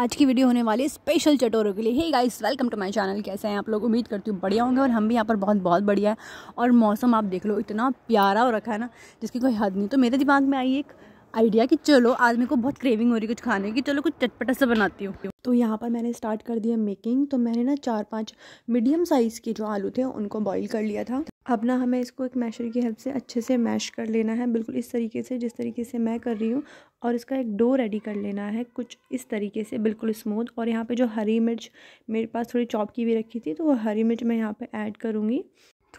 आज की वीडियो होने वाली है स्पेशल चटोरों के लिए hey guys welcome to my channel कैसे हैं आप लोग उम्मीद करती हूँ बढ़िया होंगे और हम भी यहाँ पर बहुत बहुत बढ़िया है और मौसम आप देख लो इतना प्यारा हो रखा है ना जिसकी कोई हद नहीं तो मेरे दिमाग में आई एक आइडिया कि चलो आज मेरे को बहुत क्रेविंग हो रही है कुछ खाने की चलो कुछ चटपटा सा बनाती हूँ तो यहाँ पर मैंने स्टार्ट कर दिया मेकिंग तो मैंने ना चार पाँच मीडियम साइज़ के जो आलू थे उनको बॉयल कर लिया था अब ना हमें इसको एक मैशर की हेल्प से अच्छे से मैश कर लेना है बिल्कुल इस तरीके से जिस तरीके से मैं कर रही हूँ और इसका एक डो रेडी कर लेना है कुछ इस तरीके से बिल्कुल स्मूथ और यहाँ पे जो हरी मिर्च मेरे पास थोड़ी चॉप की भी रखी थी तो वो हरी मिर्च मैं यहाँ पे ऐड करूँगी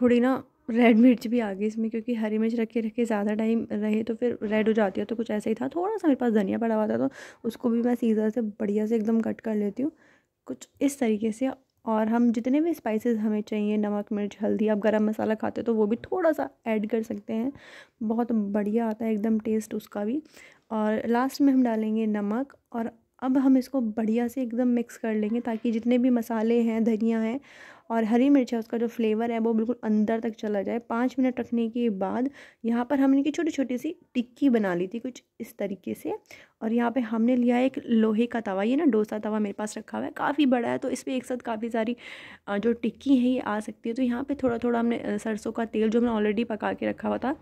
थोड़ी ना रेड मिर्च भी आ गई इसमें क्योंकि हरी मिर्च रखे रखे ज़्यादा टाइम रहे तो फिर रेड हो जाती है तो कुछ ऐसा ही था थोड़ा सा मेरे पास धनिया पड़ा हुआ था तो उसको भी मैं सीधा से बढ़िया से एकदम कट कर लेती हूँ कुछ इस तरीके से और हम जितने भी स्पाइसेस हमें चाहिए नमक मिर्च हल्दी आप गरम मसाला खाते हो तो वो भी थोड़ा सा ऐड कर सकते हैं बहुत बढ़िया आता है एकदम टेस्ट उसका भी और लास्ट में हम डालेंगे नमक और अब हम इसको बढ़िया से एकदम मिक्स कर लेंगे ताकि जितने भी मसाले हैं धनिया हैं और हरी मिर्च है उसका जो फ्लेवर है वो बिल्कुल अंदर तक चला जाए पाँच मिनट रखने के बाद यहाँ पर हमने की छोटी छोटी सी टिक्की बना ली थी कुछ इस तरीके से और यहाँ पे हमने लिया एक लोहे का तवा ये ना डोसा तवा मेरे पास रखा हुआ है काफ़ी बड़ा है तो इस पर एक साथ काफ़ी सारी जो टिक्की है ये आ सकती है तो यहाँ पर थोड़ा थोड़ा हमने सरसों का तेल जो हमने ऑलरेडी पका के रखा हुआ था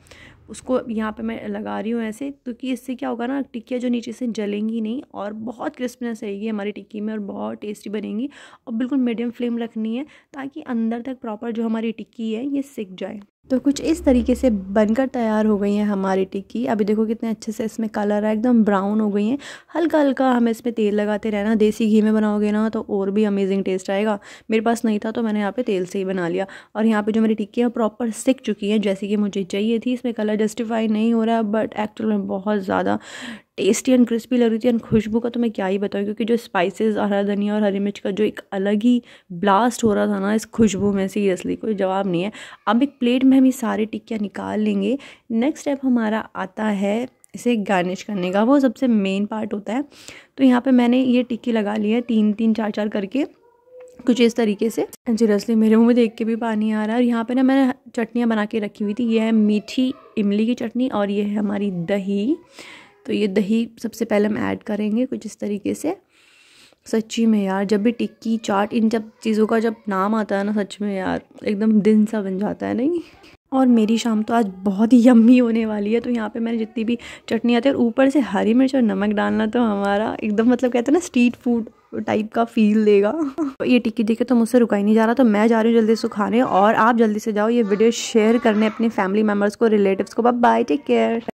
उसको यहाँ पर मैं लगा रही हूँ ऐसे क्योंकि इससे क्या होगा ना टिक्कियाँ जो नीचे से जलेंगी नहीं और बहुत क्रिस्पनेस रहेगी हमारी टिक्की में और बहुत टेस्टी बनेंगी और बिल्कुल मीडियम फ्लेम रखनी है ताकि अंदर तक प्रॉपर जो हमारी टिक्की है ये सिक जाए तो कुछ इस तरीके से बनकर तैयार हो गई हैं हमारी टिक्की अभी देखो कितने अच्छे से इसमें कलर है एकदम ब्राउन हो गई हैं हल्का हल्का हम इसमें तेल लगाते रहना देसी घी में बनाओगे ना तो और भी अमेजिंग टेस्ट आएगा मेरे पास नहीं था तो मैंने यहाँ पे तेल से ही बना लिया और यहाँ पे जो मेरी टिक्की है प्रॉपर सिक चुकी है जैसे कि मुझे चाहिए थी इसमें कलर जस्टिफाई नहीं हो रहा बट एक्चुअल में बहुत ज़्यादा टेस्टी एंड क्रिस्पी लग रही थी एंड खुशबू का तो मैं क्या ही बताऊँ क्योंकि जो स्पाइसेस हरा धनिया और हरी मिर्च का जो एक अलग ही ब्लास्ट हो रहा था ना इस खुशबू में सीरियसली कोई जवाब नहीं है अब एक प्लेट में हम ये सारे टिक्कियाँ निकाल लेंगे नेक्स्ट स्टेप हमारा आता है इसे गार्निश करने का वो सबसे मेन पार्ट होता है तो यहाँ पे मैंने ये टिक्की लगा ली है तीन तीन चार चार करके कुछ इस तरीके से सीरियसली मेरे मुंह में देख के भी पानी आ रहा है और यहाँ पे ना मैंने चटनियाँ बना के रखी हुई थी ये है मीठी इमली की चटनी और ये है हमारी दही तो ये दही सबसे पहले हम ऐड करेंगे कुछ इस तरीके से सच्ची में यार जब भी टिक्की चाट इन जब चीज़ों का जब नाम आता है ना सच में यार एकदम दिन सा बन जाता है नहीं और मेरी शाम तो आज बहुत ही यम्मी होने वाली है तो यहाँ पे मैंने जितनी भी चटनी आती है और ऊपर से हरी मिर्च और नमक डालना तो हमारा एकदम मतलब कहते हैं ना स्ट्रीट फूड टाइप का फील देगा तो ये टिक्की देखे तो मुझसे रुका ही नहीं जा रहा तो मैं जा रही हूँ जल्दी से खाने और आप जल्दी से जाओ ये वीडियो शेयर करने अपने फैमिली मेम्बर्स को रिलेटिव्स को बाय टेक केयर